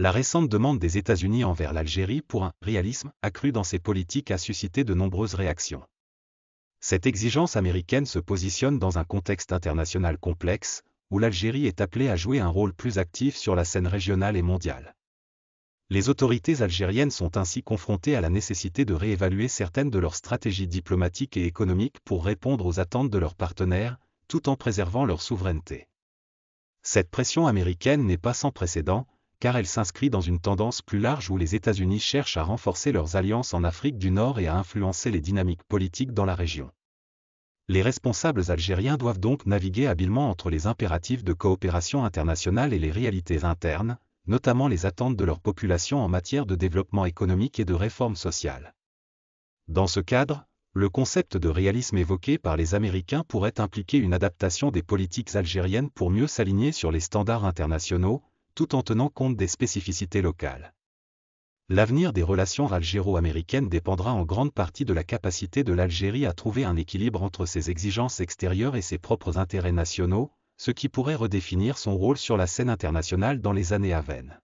La récente demande des États-Unis envers l'Algérie pour un réalisme accru dans ses politiques a suscité de nombreuses réactions. Cette exigence américaine se positionne dans un contexte international complexe, où l'Algérie est appelée à jouer un rôle plus actif sur la scène régionale et mondiale. Les autorités algériennes sont ainsi confrontées à la nécessité de réévaluer certaines de leurs stratégies diplomatiques et économiques pour répondre aux attentes de leurs partenaires, tout en préservant leur souveraineté. Cette pression américaine n'est pas sans précédent, car elle s'inscrit dans une tendance plus large où les États-Unis cherchent à renforcer leurs alliances en Afrique du Nord et à influencer les dynamiques politiques dans la région. Les responsables algériens doivent donc naviguer habilement entre les impératifs de coopération internationale et les réalités internes, notamment les attentes de leur population en matière de développement économique et de réforme sociale. Dans ce cadre, le concept de réalisme évoqué par les Américains pourrait impliquer une adaptation des politiques algériennes pour mieux s'aligner sur les standards internationaux, tout en tenant compte des spécificités locales. L'avenir des relations algéro-américaines dépendra en grande partie de la capacité de l'Algérie à trouver un équilibre entre ses exigences extérieures et ses propres intérêts nationaux, ce qui pourrait redéfinir son rôle sur la scène internationale dans les années à venir.